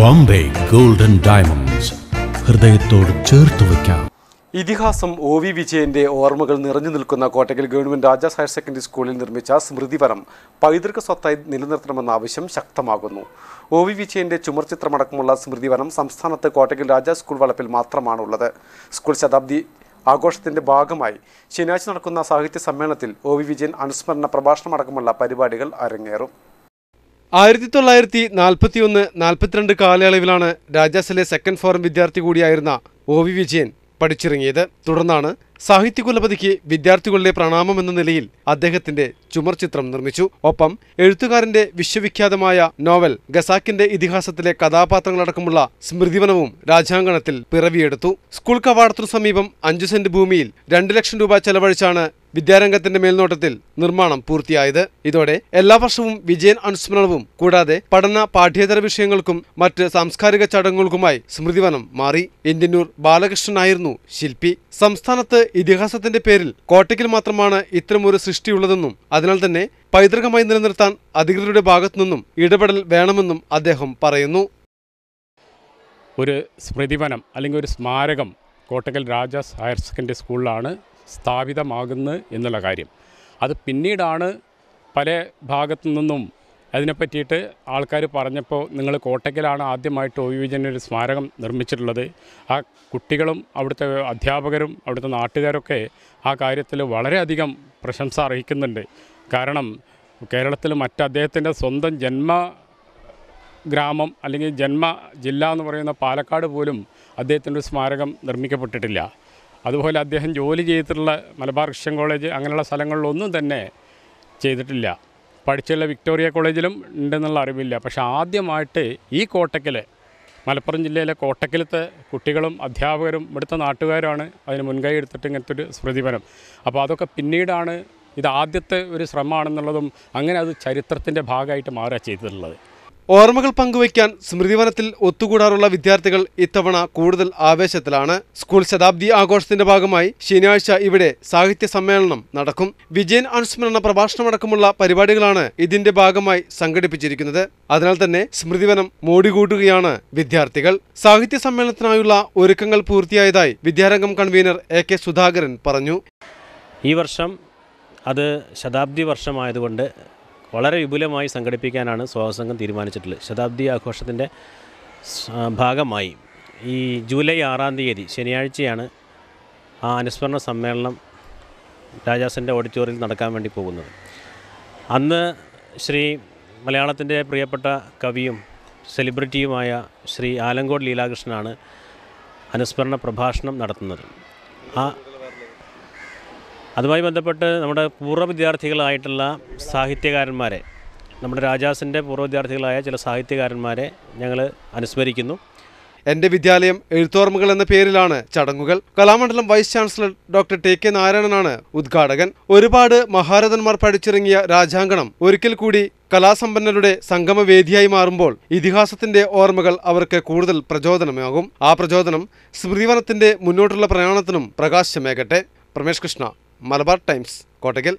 Bombay golden diamonds ഹൃദയത്തോട് ചേർത്ത് വയ്ക്കാം ഇതിഹാസം ഒ വി വിജയന്റെ ഓർമ്മകൾ നിറഞ്ഞു നിൽക്കുന്ന Kottakkal government Rajas higher secondary സ്കൂളിൽ നിർമ്മിച്ച സ്മൃതിവനം പൈതൃക സ്വത്തായി നിലനിർത്തണമെന്ന ആവശ്യം ശക്തമാകുന്നു ഒ വി വിജയന്റെ ചുമർചിത്രമടക്കമുള്ള സ്മൃതിവനം സംസ്ഥാനത്ത് കോട്ടയ്ക്കൽ രാജാസ് സ്കൂൾ വളപ്പിൽ മാത്രമാണുള്ളത് സ്കൂൾ ശതാബ്ദി ആഘോഷത്തിന്റെ ഭാഗമായി ശനിയാഴ്ച നടക്കുന്ന സാഹിത്യ സമ്മേളനത്തിൽ ഒ വി വിജയൻ അനുസ്മരണ പ്രഭാഷണമടക്കമുള്ള പരിപാടികൾ അരങ്ങേറും ആയിരത്തി തൊള്ളായിരത്തി നാൽപ്പത്തി ഒന്ന് നാൽപ്പത്തിരണ്ട് കാലയളവിലാണ് രാജാസിലെ സെക്കൻഡ് ഫോറം വിദ്യാർത്ഥി കൂടിയായിരുന്ന ഒ വി വിജയൻ പഠിച്ചിറങ്ങിയത് തുടർന്നാണ് സാഹിത്യകുലപതിക്ക് വിദ്യാർത്ഥികളുടെ പ്രണാമം എന്ന നിലയിൽ അദ്ദേഹത്തിന്റെ ചുമർ ചിത്രം നിർമ്മിച്ചു ഒപ്പം എഴുത്തുകാരന്റെ വിശ്വവിഖ്യാതമായ നോവൽ ഗസാക്കിന്റെ ഇതിഹാസത്തിലെ കഥാപാത്രങ്ങളടക്കമുള്ള സ്മൃതിവനവും രാജാങ്കണത്തിൽ പിറവിയെടുത്തു സ്കൂൾ കവാടത്തിനു സമീപം അഞ്ചു സെന്റ് ഭൂമിയിൽ രണ്ട് ലക്ഷം രൂപ ചെലവഴിച്ചാണ് വിദ്യാരംഗത്തിന്റെ മേൽനോട്ടത്തിൽ നിർമ്മാണം പൂർത്തിയായത് ഇതോടെ എല്ലാ വർഷവും വിജയൻ അനുസ്മരണവും കൂടാതെ പഠന പാഠ്യേതര വിഷയങ്ങൾക്കും മറ്റ് സാംസ്കാരിക ചടങ്ങുകൾക്കുമായി സ്മൃതിവനം മാറി ഇന്ത്യന്നൂർ ബാലകൃഷ്ണനായിരുന്നു ശില്പി സംസ്ഥാനത്ത് ഇതിഹാസത്തിന്റെ പേരിൽ കോട്ടയ്ക്കിൽ മാത്രമാണ് ഇത്തരമൊരു സൃഷ്ടിയുള്ളതെന്നും അതിനാൽ തന്നെ പൈതൃകമായി നിലനിർത്താൻ അധികൃതരുടെ ഭാഗത്തു നിന്നും ഇടപെടൽ വേണമെന്നും അദ്ദേഹം പറയുന്നു ഒരു സ്മൃതിവനം അല്ലെങ്കിൽ ഒരു സ്മാരകം കോട്ടക്കൽ രാജാസ് ഹയർ സെക്കൻഡറി സ്കൂളിലാണ് സ്ഥാപിതമാകുന്നത് എന്നുള്ള കാര്യം അത് പിന്നീടാണ് പല ഭാഗത്തു നിന്നും അതിനെ പറ്റിയിട്ട് ആൾക്കാർ പറഞ്ഞപ്പോൾ നിങ്ങൾ കോട്ടയ്ക്കലാണ് ആദ്യമായിട്ട് ഒ ഒരു സ്മാരകം നിർമ്മിച്ചിട്ടുള്ളത് ആ കുട്ടികളും അവിടുത്തെ അധ്യാപകരും അവിടുത്തെ നാട്ടുകാരൊക്കെ ആ കാര്യത്തിൽ വളരെയധികം പ്രശംസ അർഹിക്കുന്നുണ്ട് കാരണം കേരളത്തിൽ മറ്റ് അദ്ദേഹത്തിൻ്റെ സ്വന്തം ജന്മ ഗ്രാമം അല്ലെങ്കിൽ ജന്മ ജില്ല എന്ന് പറയുന്ന പാലക്കാട് പോലും അദ്ദേഹത്തിൻ്റെ ഒരു സ്മാരകം നിർമ്മിക്കപ്പെട്ടിട്ടില്ല അതുപോലെ അദ്ദേഹം ജോലി ചെയ്തിട്ടുള്ള മലബാർ ക്രിസ്ത്യൻ കോളേജ് അങ്ങനെയുള്ള സ്ഥലങ്ങളിലൊന്നും തന്നെ ചെയ്തിട്ടില്ല പഠിച്ചുള്ള വിക്ടോറിയ കോളേജിലും ഉണ്ടെന്നുള്ള അറിവില്ല പക്ഷെ ആദ്യമായിട്ട് ഈ കോട്ടയ്ക്കൽ മലപ്പുറം ജില്ലയിലെ കോട്ടക്കലത്തെ കുട്ടികളും അധ്യാപകരും ഇവിടുത്തെ നാട്ടുകാരാണ് അതിന് മുൻകൈ എടുത്തിട്ട് ഇങ്ങനത്തെ ഒരു സ്മൃതിപരം അപ്പോൾ അതൊക്കെ പിന്നീടാണ് ഇത് ആദ്യത്തെ ഒരു ശ്രമമാണെന്നുള്ളതും അങ്ങനെ അത് ചരിത്രത്തിൻ്റെ ഭാഗമായിട്ട് മാറുക ചെയ്തിട്ടുള്ളത് ഓർമ്മകൾ പങ്കുവയ്ക്കാൻ സ്മൃതിവനത്തിൽ ഒത്തുകൂടാറുള്ള വിദ്യാർത്ഥികൾ ഇത്തവണ കൂടുതൽ ആവേശത്തിലാണ് സ്കൂൾ ശതാബ്ദി ആഘോഷത്തിന്റെ ഭാഗമായി ശനിയാഴ്ച ഇവിടെ സാഹിത്യ സമ്മേളനം നടക്കും വിജയൻ അനുസ്മരണ പ്രഭാഷണമടക്കമുള്ള പരിപാടികളാണ് ഇതിന്റെ ഭാഗമായി സംഘടിപ്പിച്ചിരിക്കുന്നത് അതിനാൽ തന്നെ സ്മൃതിവനം മോടികൂട്ടുകയാണ് വിദ്യാർത്ഥികൾ സാഹിത്യ സമ്മേളനത്തിനായുള്ള ഒരുക്കങ്ങൾ പൂർത്തിയായതായി വിദ്യാരംഗം കൺവീനർ എ കെ സുധാകരൻ പറഞ്ഞു ഈ വർഷം അത് ശതാബ്ദി വർഷമായതുകൊണ്ട് വളരെ വിപുലമായി സംഘടിപ്പിക്കാനാണ് സ്വാഗതസംഘം തീരുമാനിച്ചിട്ടുള്ളത് ശതാബ്ദി ആഘോഷത്തിൻ്റെ ഭാഗമായി ഈ ജൂലൈ ആറാം തീയതി ശനിയാഴ്ചയാണ് ആ അനുസ്മരണ സമ്മേളനം രാജാസിൻ്റെ ഓഡിറ്റോറിയത്തിൽ നടക്കാൻ വേണ്ടി പോകുന്നത് അന്ന് ശ്രീ മലയാളത്തിൻ്റെ പ്രിയപ്പെട്ട കവിയും സെലിബ്രിറ്റിയുമായ ശ്രീ ആലങ്കോട് ലീലാകൃഷ്ണനാണ് അനുസ്മരണ പ്രഭാഷണം നടത്തുന്നത് ആ അതുമായി ബന്ധപ്പെട്ട് നമ്മുടെ പൂർവ്വ വിദ്യാർത്ഥികളായിട്ടുള്ള സാഹിത്യകാരന്മാരെ നമ്മുടെ രാജാസിൻ്റെ പൂർവ്വ വിദ്യാർത്ഥികളായ ചില സാഹിത്യകാരന്മാരെ ഞങ്ങൾ അനുസ്മരിക്കുന്നു എൻ്റെ വിദ്യാലയം എഴുത്തോർമ്മകൾ എന്ന പേരിലാണ് ചടങ്ങുകൾ Kalamandalam vice chancellor doctor T K നാരായണനാണ് ഉദ്ഘാടകൻ ഒരുപാട് മഹാരഥന്മാർ പഠിച്ചിറങ്ങിയ രാജാങ്കണം ഒരിക്കൽ കൂടി കലാസമ്പന്നരുടെ സംഗമവേദിയായി മാറുമ്പോൾ ഇതിഹാസത്തിന്റെ ഓർമ്മകൾ അവർക്ക് കൂടുതൽ പ്രചോദനമാകും ആ പ്രചോദനം സ്മൃതിവനത്തിന്റെ മുന്നോട്ടുള്ള പ്രയാണത്തിനും പ്രകാശമേകട്ടെ പ്രമേഷ് കൃഷ്ണ മലബാർ ടൈംസ് കോട്ടയ്ക്കൽ